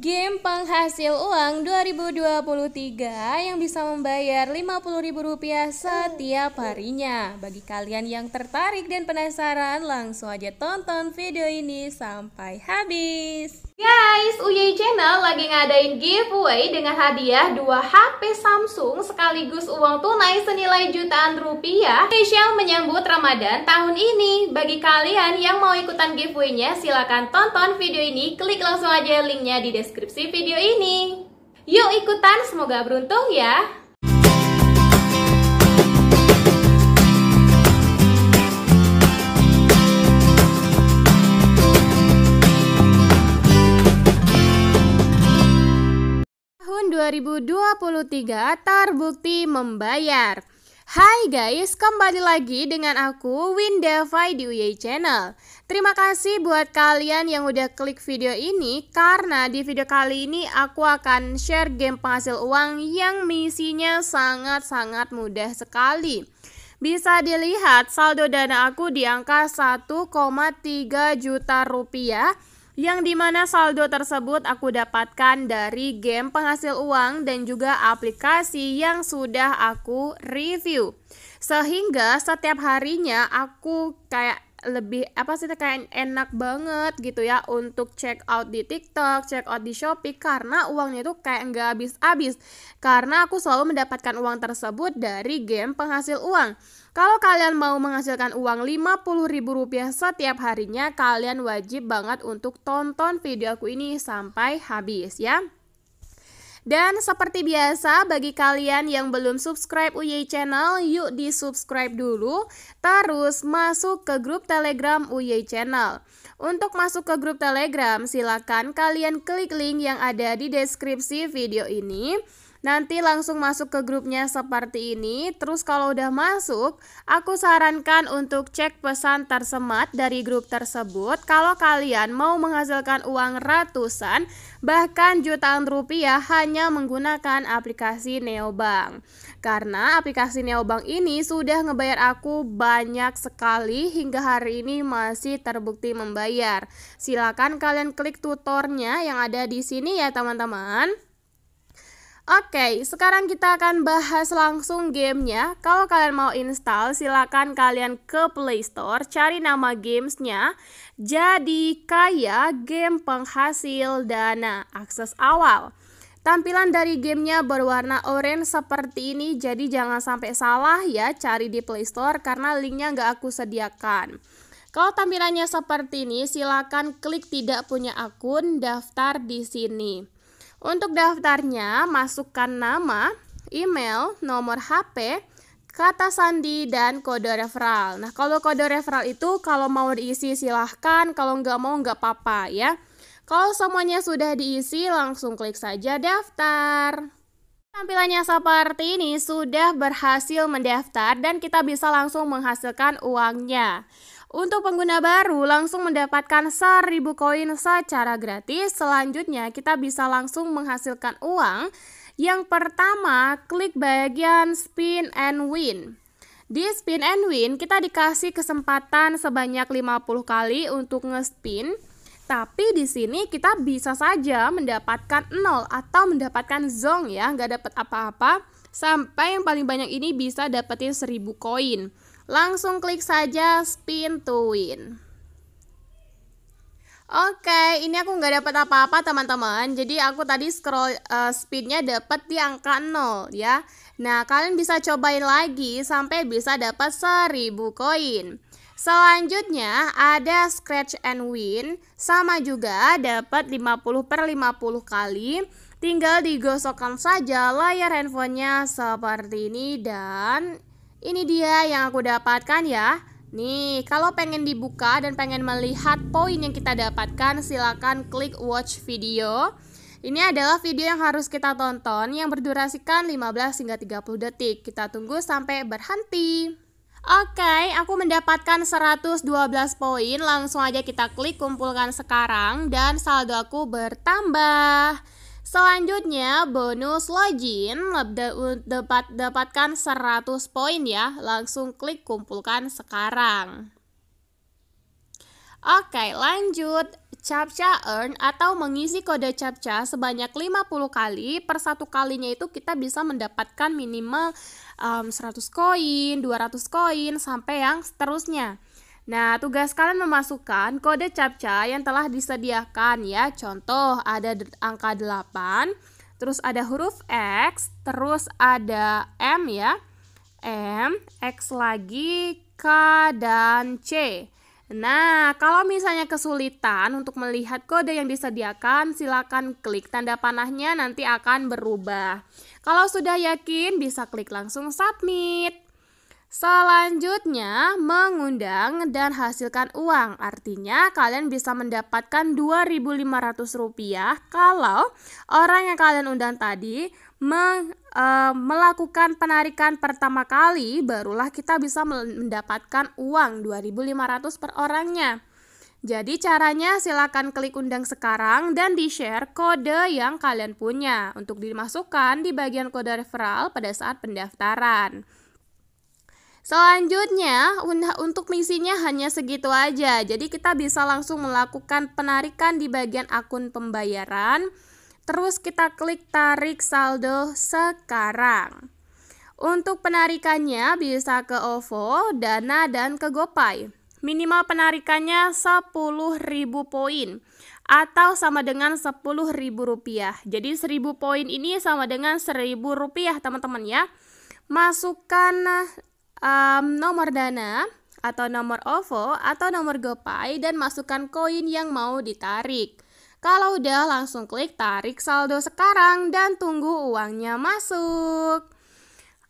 game penghasil uang 2023 yang bisa membayar Rp50.000 setiap harinya. Bagi kalian yang tertarik dan penasaran, langsung aja tonton video ini sampai habis. Guys, UY Channel lagi ngadain giveaway dengan hadiah 2 HP Samsung sekaligus uang tunai senilai jutaan rupiah spesial menyambut Ramadan tahun ini. Bagi kalian yang mau ikutan giveaway-nya, silahkan tonton video ini, klik langsung aja linknya di deskripsi deskripsi video ini. Yuk ikutan, semoga beruntung ya! Tahun 2023 terbukti membayar. Hai guys, kembali lagi dengan aku Windevai di UY Channel. Terima kasih buat kalian yang udah klik video ini karena di video kali ini aku akan share game penghasil uang yang misinya sangat-sangat mudah sekali. Bisa dilihat saldo dana aku di angka 1,3 juta rupiah yang dimana saldo tersebut aku dapatkan dari game penghasil uang dan juga aplikasi yang sudah aku review. Sehingga setiap harinya aku kayak lebih apa sih kayak enak banget gitu ya untuk check out di TikTok, check out di Shopee karena uangnya itu kayak nggak habis-habis karena aku selalu mendapatkan uang tersebut dari game penghasil uang. Kalau kalian mau menghasilkan uang Rp50.000 setiap harinya, kalian wajib banget untuk tonton video aku ini sampai habis ya. Dan seperti biasa bagi kalian yang belum subscribe UY Channel, yuk di subscribe dulu, terus masuk ke grup Telegram UY Channel. Untuk masuk ke grup Telegram, silakan kalian klik link yang ada di deskripsi video ini. Nanti langsung masuk ke grupnya seperti ini. Terus kalau udah masuk, aku sarankan untuk cek pesan tersemat dari grup tersebut. Kalau kalian mau menghasilkan uang ratusan, bahkan jutaan rupiah hanya menggunakan aplikasi Neobank. Karena aplikasi Neobank ini sudah ngebayar aku banyak sekali hingga hari ini masih terbukti membayar. Silakan kalian klik tutornya yang ada di sini ya teman-teman. Oke, sekarang kita akan bahas langsung gamenya. Kalau kalian mau install, silakan kalian ke Play Store, cari nama gamesnya. Jadi kaya game penghasil dana, akses awal. Tampilan dari gamenya berwarna orange seperti ini, jadi jangan sampai salah ya cari di Play Store karena linknya nggak aku sediakan. Kalau tampilannya seperti ini, silakan klik tidak punya akun, daftar di sini. Untuk daftarnya, masukkan nama, email, nomor HP, kata sandi, dan kode referral. Nah, kalau kode referral itu kalau mau diisi silahkan, kalau nggak mau nggak apa-apa ya. Kalau semuanya sudah diisi, langsung klik saja daftar. Tampilannya seperti ini sudah berhasil mendaftar dan kita bisa langsung menghasilkan uangnya. Untuk pengguna baru langsung mendapatkan 1000 koin secara gratis. Selanjutnya kita bisa langsung menghasilkan uang. Yang pertama, klik bagian spin and win. Di spin and win kita dikasih kesempatan sebanyak 50 kali untuk nge-spin. Tapi di sini kita bisa saja mendapatkan 0 atau mendapatkan zong ya, nggak dapat apa-apa. Sampai yang paling banyak ini bisa dapetin 1000 koin. Langsung klik saja spin to win. Oke, ini aku nggak dapat apa-apa teman-teman. Jadi aku tadi scroll uh, speednya dapat di angka 0 ya. Nah, kalian bisa cobain lagi sampai bisa dapat 1000 koin. Selanjutnya ada scratch and win, sama juga dapat 50 per 50 kali. Tinggal digosokkan saja layar handphonenya seperti ini dan ini dia yang aku dapatkan ya. Nih, kalau pengen dibuka dan pengen melihat poin yang kita dapatkan, silakan klik watch video. Ini adalah video yang harus kita tonton yang berdurasikan 15 hingga 30 detik. Kita tunggu sampai berhenti. Oke, okay, aku mendapatkan 112 poin. Langsung aja kita klik kumpulkan sekarang dan saldo aku bertambah. Selanjutnya bonus login dapat dapatkan 100 poin ya. Langsung klik kumpulkan sekarang. Oke, lanjut. CAPTCHA earn atau mengisi kode CAPTCHA sebanyak 50 kali, per satu kalinya itu kita bisa mendapatkan minimal um, mmm, 100 koin, 200 koin, sampai yang seterusnya. Nah, tugas kalian memasukkan kode captcha yang telah disediakan ya. Contoh ada angka 8, terus ada huruf X, terus ada M ya. M, X lagi, K dan C. Nah, kalau misalnya kesulitan untuk melihat kode yang disediakan, silakan klik tanda panahnya nanti akan berubah. Kalau sudah yakin bisa klik langsung submit. Selanjutnya, mengundang dan hasilkan uang. Artinya, kalian bisa mendapatkan Rp2.500 kalau orang yang kalian undang tadi meng, e, melakukan penarikan pertama kali, barulah kita bisa mendapatkan uang Rp2.500 per orangnya. Jadi caranya silakan klik undang sekarang dan di-share kode yang kalian punya untuk dimasukkan di bagian kode referral pada saat pendaftaran. Selanjutnya, untuk misinya hanya segitu aja. Jadi kita bisa langsung melakukan penarikan di bagian akun pembayaran. Terus kita klik tarik saldo sekarang. Untuk penarikannya bisa ke OVO, Dana, dan ke GoPay. Minimal penarikannya 10.000 poin atau sama dengan Rp10.000. Jadi 1.000 poin ini sama dengan Rp1.000 teman-teman ya. Masukkan um, nomor dana atau nomor OVO atau nomor GoPay dan masukkan koin yang mau ditarik. Kalau udah langsung klik tarik saldo sekarang dan tunggu uangnya masuk.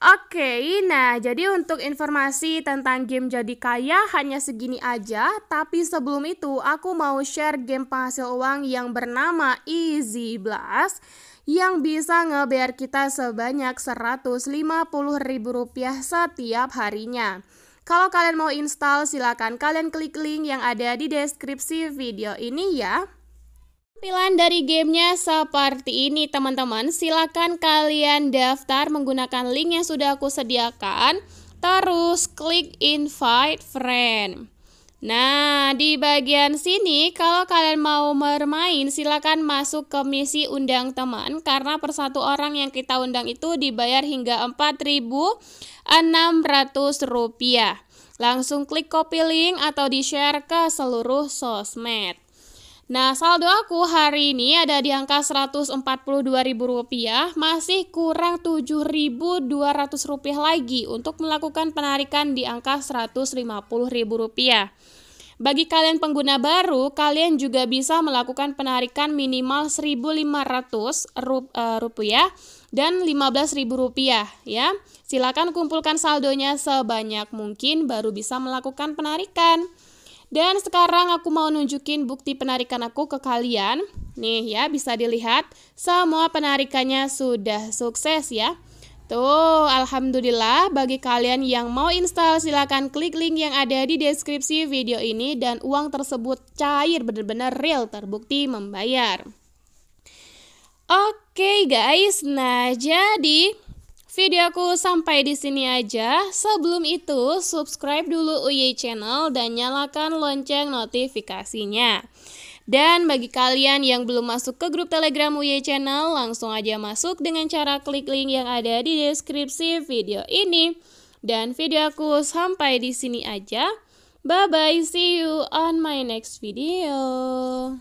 Oke, nah jadi untuk informasi tentang game jadi kaya hanya segini aja, tapi sebelum itu aku mau share game penghasil uang yang bernama Easy Blast yang bisa ngebayar kita sebanyak Rp150.000 setiap harinya. Kalau kalian mau install, silakan kalian klik link yang ada di deskripsi video ini ya. Tampilan dari gamenya seperti ini teman-teman Silakan kalian daftar menggunakan link yang sudah aku sediakan Terus klik invite friend Nah, di bagian sini kalau kalian mau bermain silakan masuk ke misi undang teman karena per satu orang yang kita undang itu dibayar hingga rp rupiah. Langsung klik copy link atau di-share ke seluruh sosmed. Nah, saldo aku hari ini ada di angka Rp142.000, masih kurang Rp7.200 lagi untuk melakukan penarikan di angka Rp150.000. Bagi kalian pengguna baru, kalian juga bisa melakukan penarikan minimal Rp1.500 eh, eh, dan Rp15.000 ya. Silakan kumpulkan saldonya sebanyak mungkin baru bisa melakukan penarikan. Dan sekarang aku mau nunjukin bukti penarikan aku ke kalian. Nih ya, bisa dilihat semua penarikannya sudah sukses ya. Tuh, alhamdulillah bagi kalian yang mau install silahkan klik link yang ada di deskripsi video ini dan uang tersebut cair benar-benar real terbukti membayar. Oke okay guys, nah jadi Video aku sampai di sini aja. Sebelum itu, subscribe dulu UY Channel dan nyalakan lonceng notifikasinya. Dan bagi kalian yang belum masuk ke grup Telegram UY Channel, langsung aja masuk dengan cara klik link yang ada di deskripsi video ini. Dan video aku sampai di sini aja. Bye bye, see you on my next video.